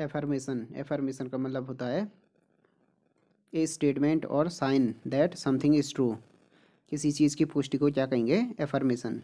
affirmation affirmation का मतलब होता है ए स्टेटमेंट और sign that something is true किसी चीज़ की पुष्टि को क्या कहेंगे एफर्मेशन